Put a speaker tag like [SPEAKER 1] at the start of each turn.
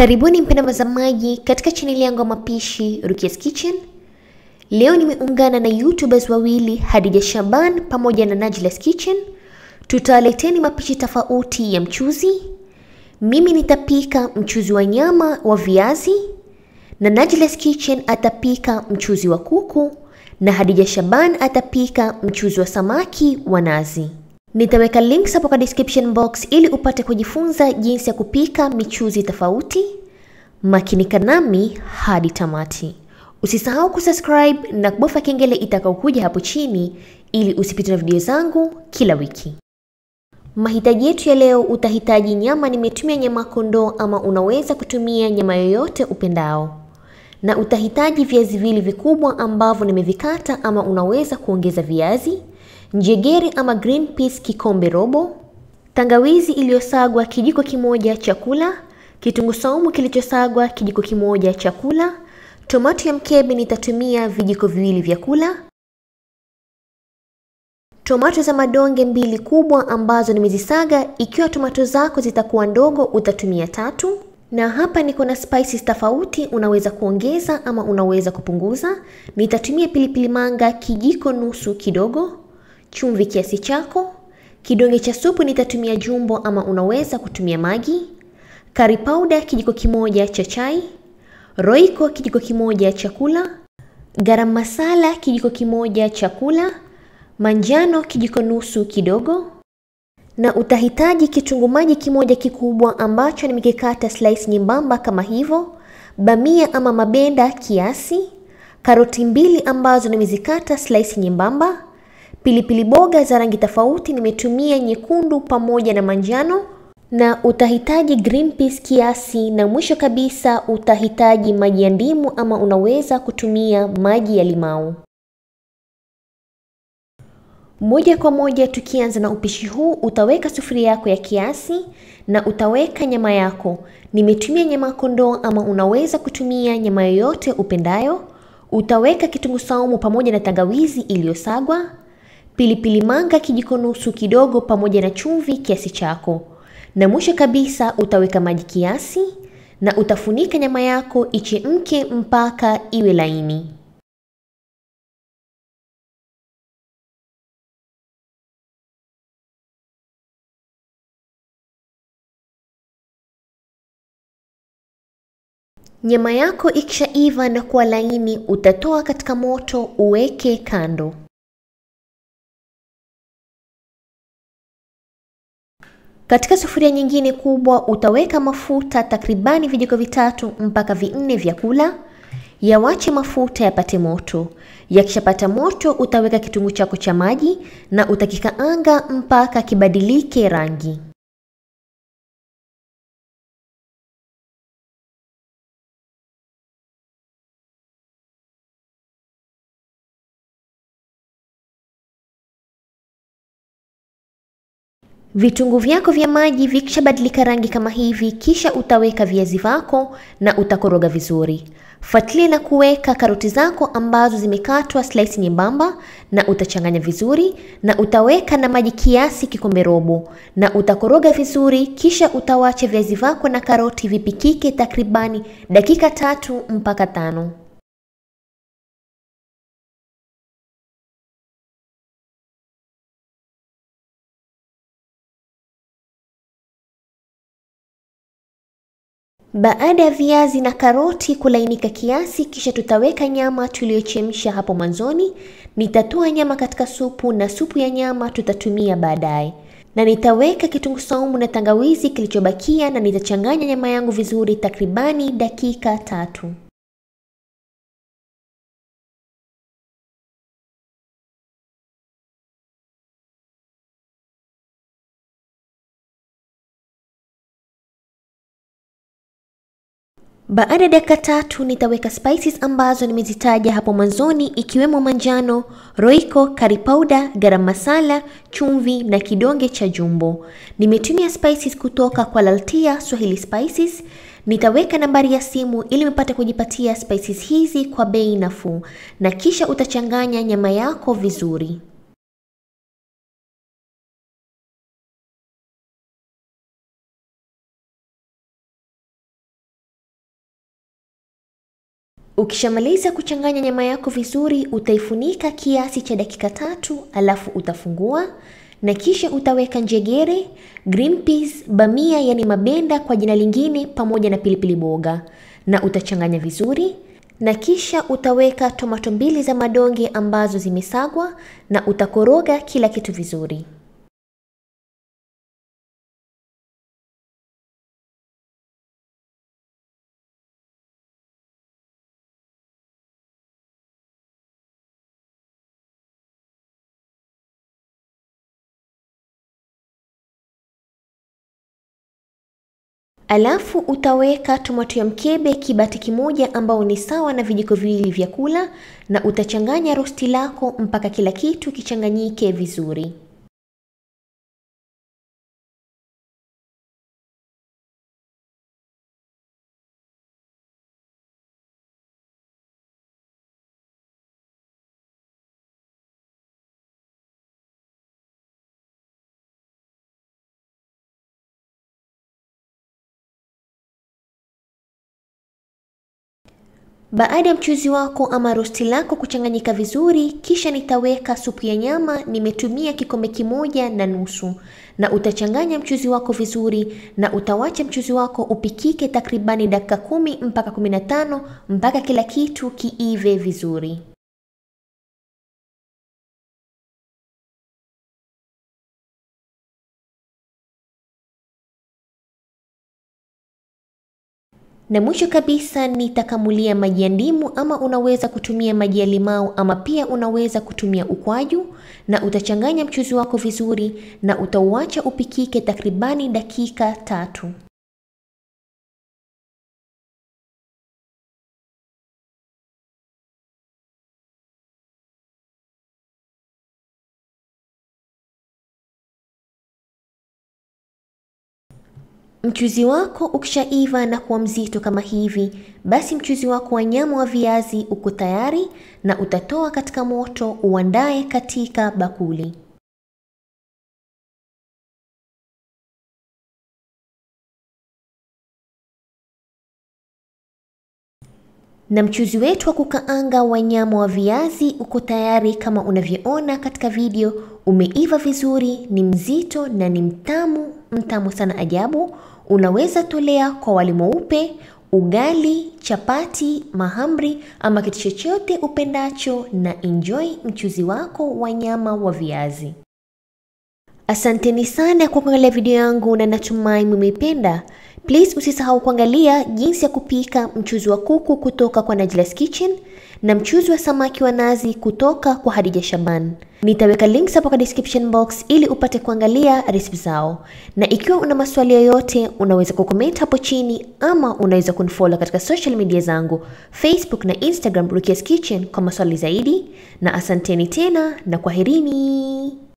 [SPEAKER 1] Karibuni mpenda mtazamaji katika chaneli yangu ya mapishi Rukia's Kitchen. Leo nimeungana na YouTubers wawili Hadija Shaban pamoja na Najla's Kitchen. Tutawaleteni mapishi tofauti ya mchuzi. Mimi nitapika mchuzi wa nyama wa viazi na Najla's Kitchen atapika mchuzi wa kuku na Hadija Shaban atapika mchuzi wa samaki wa nazi. Nitaweka links hapo kwa description box ili upate kujifunza jinsi ya kupika michuzi tofauti. Makinika nami hadi tamati. Usisahau kusubscribe na kubofya kengele itakaokuja hapo chini ili usipitwe na video zangu kila wiki. Mahitaji yetu ya leo, utahitaji nyama. Nimetumia nyama kondoo, ama unaweza kutumia nyama yoyote upendao, na utahitaji viazi vili vikubwa ambavyo nimevikata, ama unaweza kuongeza viazi njegere ama green peas kikombe robo, tangawizi iliyosagwa kijiko kimoja chakula, kitunguu saumu kilichosagwa kijiko kimoja chakula, tomato ya mkebe nitatumia vijiko viwili vya kula, tomato za madonge mbili kubwa ambazo nimezisaga. Ikiwa tomato zako zitakuwa ndogo utatumia tatu, na hapa niko na spices tofauti, unaweza kuongeza ama unaweza kupunguza. Nitatumia pilipili manga kijiko nusu kidogo, chumvi kiasi chako, kidonge cha supu nitatumia jumbo ama unaweza kutumia maji, curry powder kijiko kimoja cha chai, roiko kijiko kimoja chakula, garam masala kijiko kimoja chakula, manjano kijiko nusu kidogo, na utahitaji kitunguu maji kimoja kikubwa ambacho nimekikata slice nyembamba kama hivyo, bamia ama mabenda kiasi, karoti mbili ambazo nimezikata slice nyembamba Pilipili boga za rangi tofauti nimetumia nyekundu pamoja na manjano na utahitaji green peas kiasi, na mwisho kabisa utahitaji maji ya ndimu ama unaweza kutumia maji ya limau. Moja kwa moja tukianza na upishi huu, utaweka sufuria yako ya kiasi na utaweka nyama yako. Nimetumia nyama kondoo ama unaweza kutumia nyama yoyote upendayo. Utaweka kitunguu saumu pamoja na tangawizi iliyosagwa pilipili manga kijiko nusu kidogo pamoja na chumvi kiasi chako, na mwisho kabisa utaweka maji kiasi na utafunika nyama yako ichemke mpaka iwe laini.
[SPEAKER 2] Nyama yako ikishaiva na kuwa laini, utatoa katika moto uweke kando.
[SPEAKER 1] Katika sufuria nyingine kubwa utaweka mafuta takribani vijiko vitatu mpaka vinne vya kula. Yawache mafuta yapate moto. Yakishapata moto, utaweka kitunguu chako cha maji na utakikaanga mpaka kibadilike rangi. Vitunguu vyako vya maji vikishabadilika rangi kama hivi, kisha utaweka viazi vyako na utakoroga vizuri. Fuatilia na kuweka karoti zako ambazo zimekatwa slice nyembamba, na utachanganya vizuri, na utaweka na maji kiasi kikombe robo, na utakoroga vizuri, kisha utawacha viazi vyako na karoti vipikike takribani dakika tatu mpaka tano. Baada ya viazi na karoti kulainika kiasi, kisha tutaweka nyama tuliyochemsha hapo mwanzoni. Nitatoa nyama katika supu na supu ya nyama tutatumia baadaye, na nitaweka kitunguu saumu na tangawizi kilichobakia, na nitachanganya nyama yangu vizuri takribani dakika tatu. Baada ya dakika tatu nitaweka spices ambazo nimezitaja hapo mwanzoni ikiwemo manjano, roiko, curry powder, garam masala, chumvi na kidonge cha jumbo. Nimetumia spices kutoka kwa Laltia Swahili Spices. Nitaweka nambari ya simu ili mpate kujipatia spices hizi kwa bei nafuu na kisha utachanganya nyama yako vizuri. Ukishamaliza kuchanganya nyama yako vizuri, utaifunika kiasi cha dakika tatu, alafu utafungua na kisha utaweka njegere, green peas, bamia yani mabenda kwa jina lingine, pamoja na pilipili boga na utachanganya vizuri na kisha utaweka tomato mbili za madonge ambazo zimesagwa na utakoroga kila kitu vizuri. Alafu utaweka tomato ya mkebe kibati kimoja ambao ni sawa na vijiko viwili vya kula na utachanganya rosti lako mpaka kila kitu kichanganyike vizuri. Baada ya mchuzi wako ama rosti lako kuchanganyika vizuri, kisha nitaweka supu ya nyama. Nimetumia kikombe kimoja na nusu, na utachanganya mchuzi wako vizuri, na utawacha mchuzi wako upikike takribani dakika kumi mpaka kumi na tano mpaka kila kitu kiive vizuri. Na mwisho kabisa nitakamulia maji ya ndimu ama unaweza kutumia maji ya limau ama pia unaweza kutumia ukwaju na utachanganya mchuzi wako vizuri na utauacha upikike takribani dakika tatu. Mchuzi wako ukishaiva na kuwa mzito kama hivi, basi mchuzi wako wa nyama wa viazi uko tayari na utatoa katika moto uandae katika bakuli. Na mchuzi wetu wa kukaanga wanyama wa viazi uko tayari kama unavyoona katika video, umeiva vizuri, ni mzito na ni mtamu, mtamu sana ajabu. Unaweza tolea kwa wali mweupe, ugali, chapati, mahamri ama kitu chochote upendacho na enjoy mchuzi wako wa nyama wa viazi. Asanteni sana kwa kuangalia video yangu na natumai mmeipenda. Please usisahau kuangalia jinsi ya kupika mchuzi wa kuku kutoka kwa Najla's Kitchen na mchuzi wa samaki wa nazi kutoka kwa Hadija Shaban. Nitaweka links hapo kwa description box ili upate kuangalia recipe zao, na ikiwa una maswali yoyote unaweza kucomment hapo chini ama unaweza kunifollow katika social media zangu Facebook na Instagram Rukia's Kitchen kwa maswali zaidi, na asanteni tena na kwaherini.